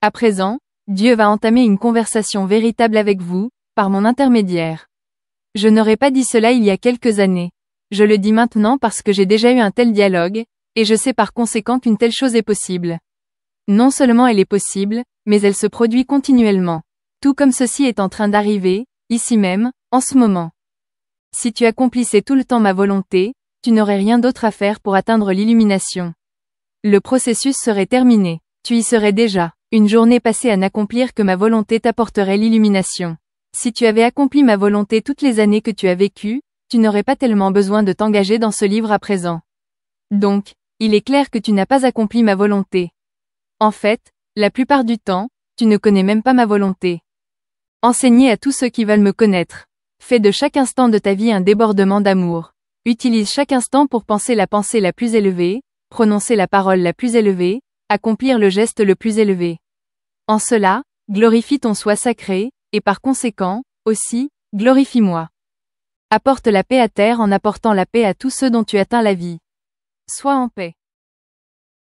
À présent, Dieu va entamer une conversation véritable avec vous, par mon intermédiaire. Je n'aurais pas dit cela il y a quelques années. Je le dis maintenant parce que j'ai déjà eu un tel dialogue, et je sais par conséquent qu'une telle chose est possible. Non seulement elle est possible, mais elle se produit continuellement. Tout comme ceci est en train d'arriver, ici même, en ce moment. Si tu accomplissais tout le temps ma volonté, tu n'aurais rien d'autre à faire pour atteindre l'illumination. Le processus serait terminé. Tu y serais déjà. Une journée passée à n'accomplir que ma volonté t'apporterait l'illumination. Si tu avais accompli ma volonté toutes les années que tu as vécues, tu n'aurais pas tellement besoin de t'engager dans ce livre à présent. Donc, il est clair que tu n'as pas accompli ma volonté. En fait, la plupart du temps, tu ne connais même pas ma volonté. Enseignez à tous ceux qui veulent me connaître. Fais de chaque instant de ta vie un débordement d'amour. Utilise chaque instant pour penser la pensée la plus élevée, prononcer la parole la plus élevée, accomplir le geste le plus élevé. En cela, glorifie ton soi sacré, et par conséquent, aussi, glorifie-moi. Apporte la paix à terre en apportant la paix à tous ceux dont tu atteins la vie. Sois en paix.